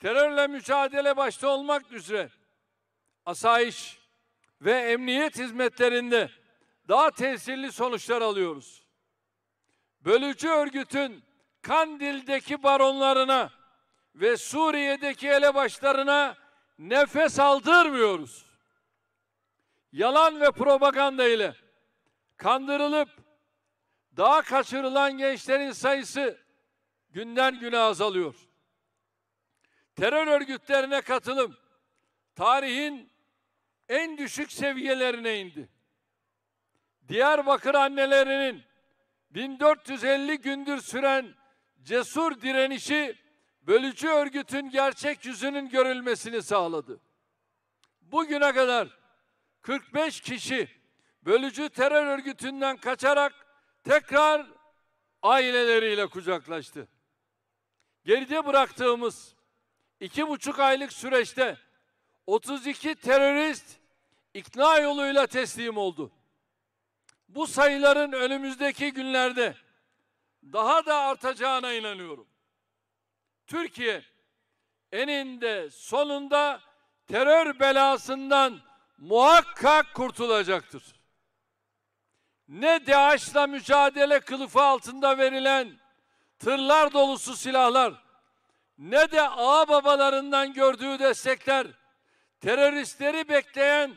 terörle mücadele başta olmak üzere asayiş ve emniyet hizmetlerinde daha tesirli sonuçlar alıyoruz. Bölücü örgütün Kandil'deki baronlarına ve Suriye'deki elebaşlarına nefes aldırmıyoruz. Yalan ve propaganda ile kandırılıp daha kaçırılan gençlerin sayısı günden güne azalıyor terör örgütlerine katılım tarihin en düşük seviyelerine indi. Diyarbakır annelerinin 1450 gündür süren cesur direnişi bölücü örgütün gerçek yüzünün görülmesini sağladı. Bugüne kadar 45 kişi bölücü terör örgütünden kaçarak tekrar aileleriyle kucaklaştı. Geride bıraktığımız iki buçuk aylık süreçte 32 terörist ikna yoluyla teslim oldu. Bu sayıların önümüzdeki günlerde daha da artacağına inanıyorum. Türkiye eninde sonunda terör belasından muhakkak kurtulacaktır. Ne DAEŞ'la mücadele kılıfı altında verilen tırlar dolusu silahlar ne de ağababalarından gördüğü destekler teröristleri bekleyen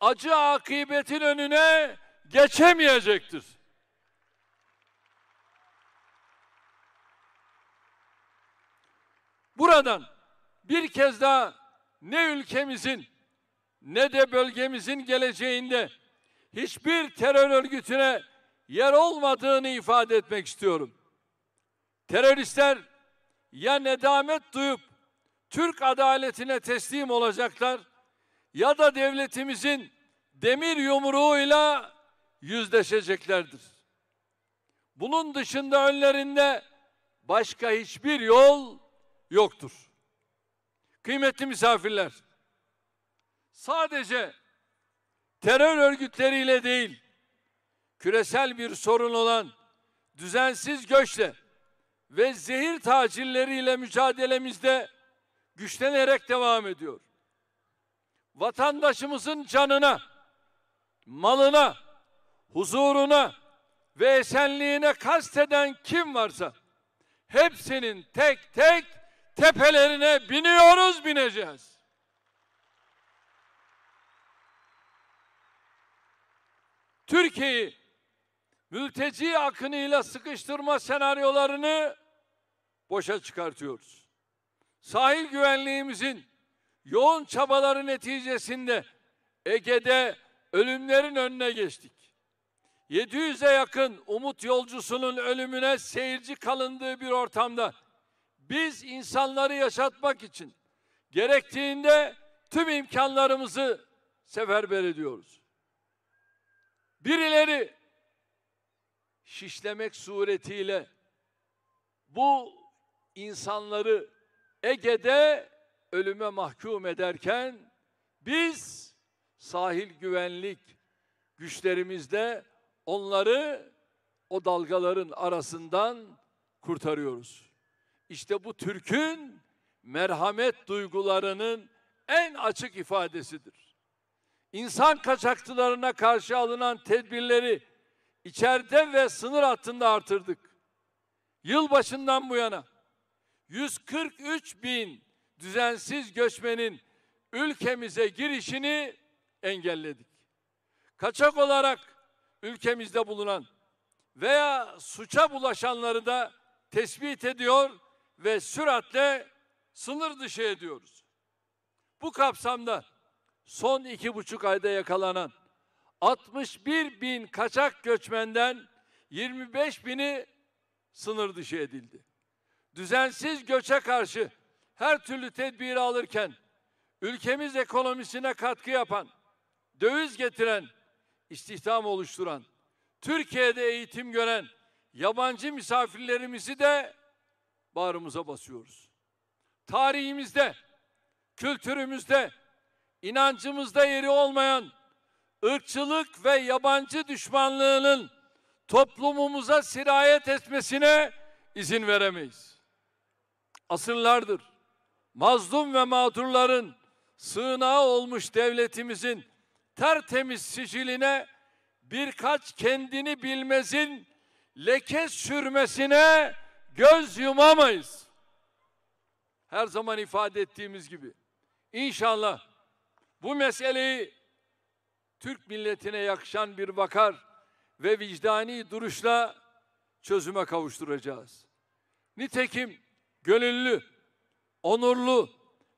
acı akıbetin önüne geçemeyecektir. Buradan bir kez daha ne ülkemizin ne de bölgemizin geleceğinde hiçbir terör örgütüne yer olmadığını ifade etmek istiyorum. Teröristler ya nedamet duyup Türk adaletine teslim olacaklar ya da devletimizin demir yumruğuyla yüzleşeceklerdir. Bunun dışında önlerinde başka hiçbir yol yoktur. Kıymetli misafirler, sadece terör örgütleriyle değil, küresel bir sorun olan düzensiz göçle ve zehir tacirleriyle mücadelemizde güçlenerek devam ediyor. Vatandaşımızın canına, malına, huzuruna ve esenliğine kasteden kim varsa hepsinin tek tek tepelerine biniyoruz, bineceğiz. Türkiye'yi mülteci akınıyla sıkıştırma senaryolarını boşa çıkartıyoruz. Sahil güvenliğimizin yoğun çabaları neticesinde Ege'de ölümlerin önüne geçtik. 700'e yakın umut yolcusunun ölümüne seyirci kalındığı bir ortamda biz insanları yaşatmak için gerektiğinde tüm imkanlarımızı seferber ediyoruz. Birileri şişlemek suretiyle bu insanları Ege'de ölüme mahkum ederken biz sahil güvenlik güçlerimizde onları o dalgaların arasından kurtarıyoruz. İşte bu Türk'ün merhamet duygularının en açık ifadesidir. İnsan kaçakçılarına karşı alınan tedbirleri içeride ve sınır hattında artırdık. Yılbaşından bu yana 143 bin düzensiz göçmenin ülkemize girişini engelledik. Kaçak olarak ülkemizde bulunan veya suça bulaşanları da tespit ediyor ve süratle sınır dışı ediyoruz. Bu kapsamda son iki buçuk ayda yakalanan 61 bin kaçak göçmenden 25 bini sınır dışı edildi. Düzensiz göçe karşı her türlü tedbiri alırken ülkemiz ekonomisine katkı yapan, döviz getiren, istihdam oluşturan, Türkiye'de eğitim gören yabancı misafirlerimizi de bağrımıza basıyoruz. Tarihimizde, kültürümüzde, inancımızda yeri olmayan ırkçılık ve yabancı düşmanlığının toplumumuza sirayet etmesine izin veremeyiz. Asırlardır mazlum ve mağdurların sığınağı olmuş devletimizin tertemiz siciline birkaç kendini bilmezin leke sürmesine göz yumamayız. Her zaman ifade ettiğimiz gibi. İnşallah bu meseleyi Türk milletine yakışan bir vakar ve vicdani duruşla çözüme kavuşturacağız. Nitekim gönüllü, onurlu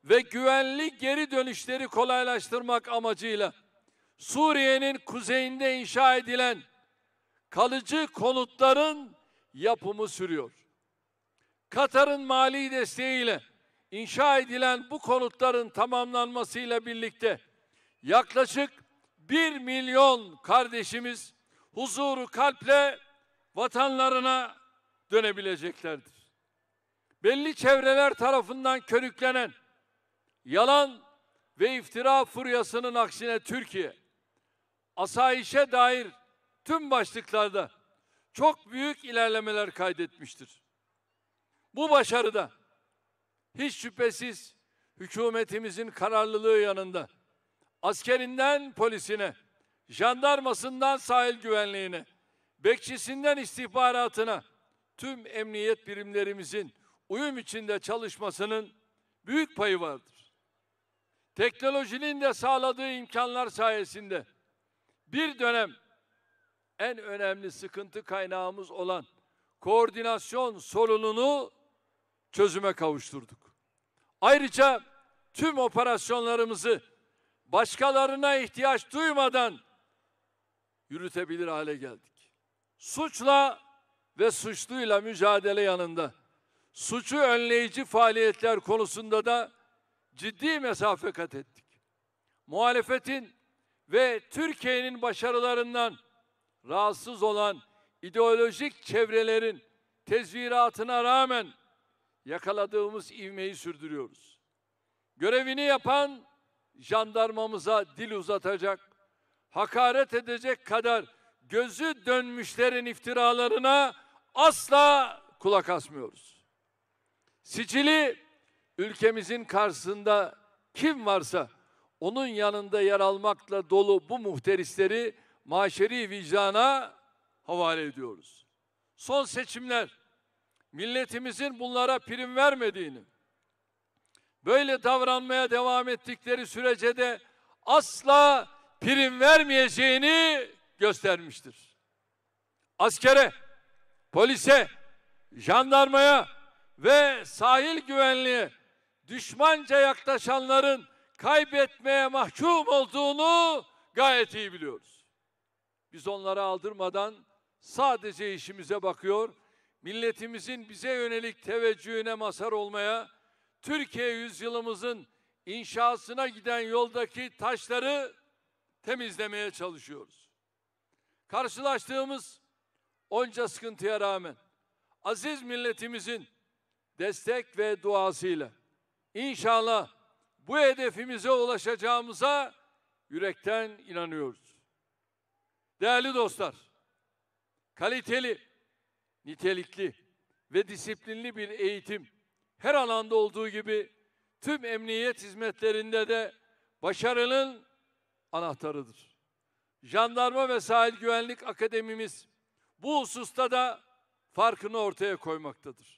ve güvenli geri dönüşleri kolaylaştırmak amacıyla Suriye'nin kuzeyinde inşa edilen kalıcı konutların yapımı sürüyor. Katar'ın mali desteğiyle inşa edilen bu konutların tamamlanmasıyla birlikte yaklaşık bir milyon kardeşimiz huzuru kalple vatanlarına dönebileceklerdir. Belli çevreler tarafından körüklenen yalan ve iftira furyasının aksine Türkiye asayişe dair tüm başlıklarda çok büyük ilerlemeler kaydetmiştir. Bu başarıda hiç şüphesiz hükümetimizin kararlılığı yanında askerinden polisine, jandarmasından sahil güvenliğine, bekçisinden istihbaratına tüm emniyet birimlerimizin uyum içinde çalışmasının büyük payı vardır. Teknolojinin de sağladığı imkanlar sayesinde bir dönem en önemli sıkıntı kaynağımız olan koordinasyon sorununu çözüme kavuşturduk. Ayrıca tüm operasyonlarımızı başkalarına ihtiyaç duymadan yürütebilir hale geldik. Suçla ve suçluyla mücadele yanında suçu önleyici faaliyetler konusunda da ciddi mesafe kat ettik. Muhalefetin ve Türkiye'nin başarılarından rahatsız olan ideolojik çevrelerin tezviratına rağmen yakaladığımız ivmeyi sürdürüyoruz. Görevini yapan jandarmamıza dil uzatacak, hakaret edecek kadar gözü dönmüşlerin iftiralarına asla kulak asmıyoruz. Sicili ülkemizin karşısında kim varsa onun yanında yer almakla dolu bu muhterisleri maşeri vicdana havale ediyoruz. Son seçimler milletimizin bunlara prim vermediğini, böyle davranmaya devam ettikleri sürece de asla prim vermeyeceğini göstermiştir. Askere, polise, jandarmaya ve sahil güvenliğe düşmanca yaklaşanların kaybetmeye mahkum olduğunu gayet iyi biliyoruz. Biz onları aldırmadan sadece işimize bakıyor, milletimizin bize yönelik teveccühüne mazhar olmaya Türkiye yüzyılımızın inşasına giden yoldaki taşları temizlemeye çalışıyoruz. Karşılaştığımız onca sıkıntıya rağmen aziz milletimizin destek ve duasıyla inşallah bu hedefimize ulaşacağımıza yürekten inanıyoruz. Değerli dostlar, kaliteli, nitelikli ve disiplinli bir eğitim her alanda olduğu gibi tüm emniyet hizmetlerinde de başarının anahtarıdır. Jandarma ve Sahil Güvenlik Akademimiz bu hususta da farkını ortaya koymaktadır.